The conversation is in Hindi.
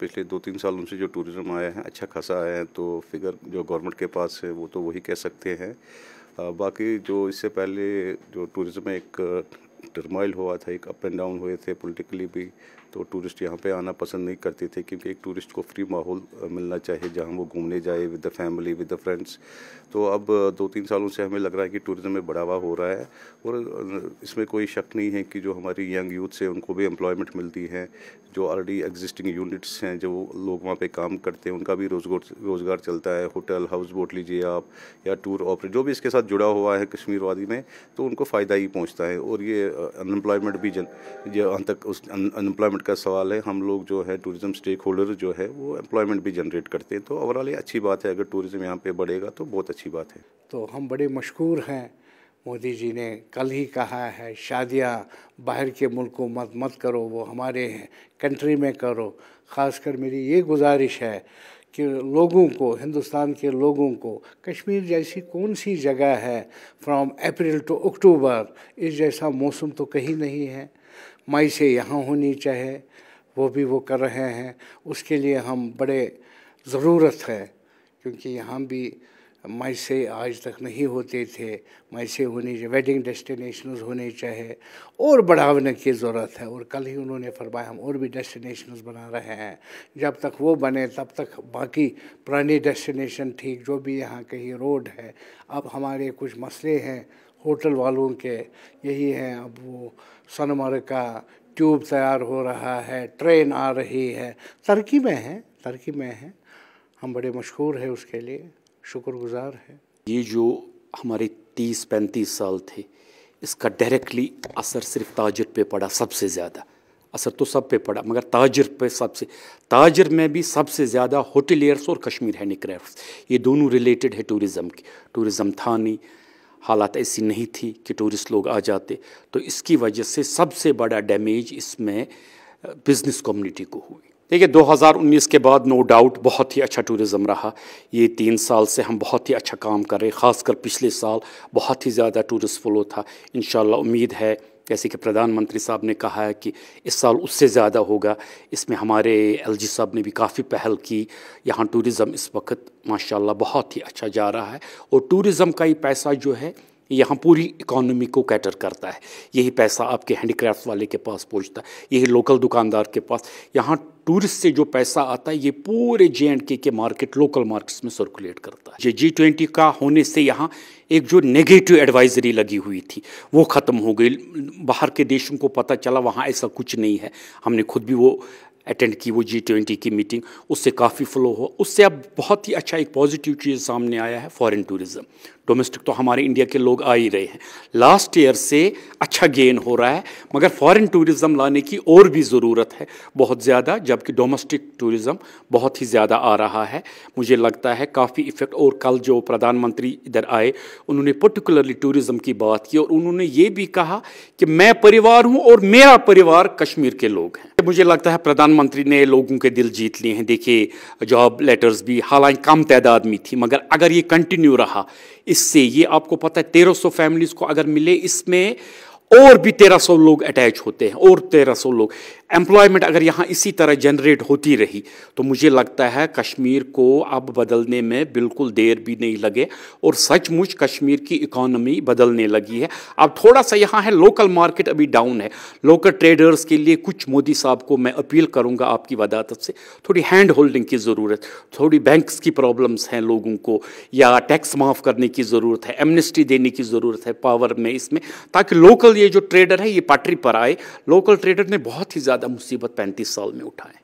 पिछले दो तीन साल उनसे जो टूरिज़्म आया है अच्छा खासा आया है तो फिगर जो गवर्नमेंट के पास है वो तो वही कह सकते हैं बाकी जो इससे पहले जो में एक टर्माइल हुआ था एक अप एंड डाउन हुए थे पॉलिटिकली भी तो टूरिस्ट यहाँ पे आना पसंद नहीं करते थे क्योंकि एक टूरिस्ट को फ्री माहौल मिलना चाहिए जहाँ वो घूमने जाए with the family with the friends तो अब दो तीन सालों से हमें लग रहा है कि टूरिज़्म में बढ़ावा हो रहा है और इसमें कोई शक नहीं है कि जो हमारी यंग यूथ से उनको भी एम्प्लॉयमेंट मिलती है जो ऑलरेडी एग्जिस्टिंग यूनिट्स हैं जो लोग वहाँ पर काम करते हैं उनका भी रोजगार रोज़गार चलता है होटल हाउस बोट लीजिए आप या टूर ऑपरेट जो भी इसके साथ जुड़ा हुआ है कश्मीर वादी में तो उनको फ़ायदा ही पहुँचता है और ये अनएम्प्लॉयमेंट भी जन जो अंत तक उस अनएम्प्लॉयमेंट का सवाल है हम लोग जो है टूरिज़्म स्टेक होल्डर जो है वो एम्प्लॉयमेंट भी जनरेट करते हैं तो ओवरऑल ये अच्छी बात है अगर टूरिज़्म यहाँ पर बढ़ेगा तो बहुत अच्छी बात है तो हम बड़े मशहूर हैं मोदी जी ने कल ही कहा है शादियाँ बाहर के मुल्कों मत मत करो वो हमारे कंट्री में करो ख़ासकर मेरी ये गुजारिश है के लोगों को हिंदुस्तान के लोगों को कश्मीर जैसी कौन सी जगह है फ्रॉम अप्रैल टू अक्टूबर इस जैसा मौसम तो कहीं नहीं है मई से यहाँ होनी चाहिए वो भी वो कर रहे हैं उसके लिए हम बड़े ज़रूरत है क्योंकि यहाँ भी मैसे आज तक नहीं होते थे मैसे होने चाहिए वेडिंग डेस्टिनेशंस होने चाहिए और बढ़ावने की ज़रूरत है और कल ही उन्होंने फरमाया हम और भी डेस्टिनेशंस बना रहे हैं जब तक वो बने तब तक बाकी पुरानी डेस्टिनेशन ठीक जो भी यहाँ कहीं रोड है अब हमारे कुछ मसले हैं होटल वालों के यही हैं अब वो सनमर्ग का ट्यूब तैयार हो रहा है ट्रेन आ रही है तरक्की में है तरक्की में है हम बड़े मशहूर हैं उसके लिए शुक्रगुजार हैं ये जो हमारे तीस पैंतीस साल थे इसका डायरेक्टली असर सिर्फ ताजर पे पड़ा सबसे ज़्यादा असर तो सब पे पड़ा मगर ताजर पे सबसे ताजर में भी सबसे ज़्यादा होटलियर्स और कश्मीर हैंडी क्राफ्ट ये दोनों रिलेटेड है टूरिज़म की टूरिज़म था नहीं हालात ऐसी नहीं थी कि टूरिस्ट लोग आ जाते तो इसकी वजह से सबसे बड़ा डैमेज इसमें बिज़नेस कम्युनिटी को हुई देखिए 2019 के बाद नो डाउट बहुत ही अच्छा टूरिज़्म रहा ये तीन साल से हम बहुत ही अच्छा काम कर रहे हैं ख़ासकर पिछले साल बहुत ही ज़्यादा टूरिस्ट फ्लो था इन उम्मीद है जैसे कि प्रधानमंत्री साहब ने कहा है कि इस साल उससे ज़्यादा होगा इसमें हमारे एलजी साहब ने भी काफ़ी पहल की यहाँ टूरिज़्म इस वक्त माशाल्लाह बहुत ही अच्छा जा रहा है और टूरिज़्म का ही पैसा जो है यहाँ पूरी इकोनॉमी को कैटर करता है यही पैसा आपके हैंडीक्राफ्ट वाले के पास पहुँचता है यही लोकल दुकानदार के पास यहाँ टूरिस्ट से जो पैसा आता है ये पूरे जे एंड के के मार्केट लोकल मार्केट्स में सर्कुलेट करता है ये जी ट्वेंटी का होने से यहाँ एक जो नेगेटिव एडवाइजरी लगी हुई थी वो ख़त्म हो गई बाहर के देशों को पता चला वहाँ ऐसा कुछ नहीं है हमने खुद भी वो अटेंड की वो जी ट्वेंटी की मीटिंग उससे काफ़ी फ्लो हुआ उससे अब बहुत ही अच्छा एक पॉजिटिव चीज़ सामने आया है फॉरेन टूरिज़्म डोमेस्टिक तो हमारे इंडिया के लोग आ ही रहे हैं लास्ट ईयर से अच्छा गेन हो रहा है मगर फॉरेन टूरिज़्म लाने की और भी ज़रूरत है बहुत ज़्यादा जबकि डोमेस्टिक टूरिज़्म बहुत ही ज़्यादा आ रहा है मुझे लगता है काफ़ी इफ़ेक्ट और कल जो प्रधानमंत्री इधर आए उन्होंने पर्टिकुलरली टूरिज़्म की बात की और उन्होंने ये भी कहा कि मैं परिवार हूँ और मेरा परिवार कश्मीर के लोग हैं मुझे लगता है प्रधान प्रधानमंत्री ने लोगों के दिल जीत लिए हैं देखिए जॉब लेटर्स भी हालांकि कम तादाद में थी मगर अगर ये कंटिन्यू रहा इससे ये आपको पता है तेरह सौ फैमिलीज़ को अगर मिले इसमें और भी तेरह सौ लोग अटैच होते हैं और तेरह सौ लोग एम्प्लॉयमेंट अगर यहाँ इसी तरह जनरेट होती रही तो मुझे लगता है कश्मीर को अब बदलने में बिल्कुल देर भी नहीं लगे और सचमुच कश्मीर की इकोनॉमी बदलने लगी है अब थोड़ा सा यहाँ है लोकल मार्केट अभी डाउन है लोकल ट्रेडर्स के लिए कुछ मोदी साहब को मैं अपील करूँगा आपकी वदात से थोड़ी हैंड होल्डिंग की ज़रूरत थोड़ी बैंक्स की प्रॉब्लम्स हैं लोगों को या टैक्स माफ़ करने की ज़रूरत है एमनेस्टी देने की ज़रूरत है पावर में इसमें ताकि लोकल ये जो ट्रेडर है ये पटरी पर आए लोकल ट्रेडर ने बहुत ही ज़्यादा ज़्यादा मुसीबत पैंतीस साल में उठाएं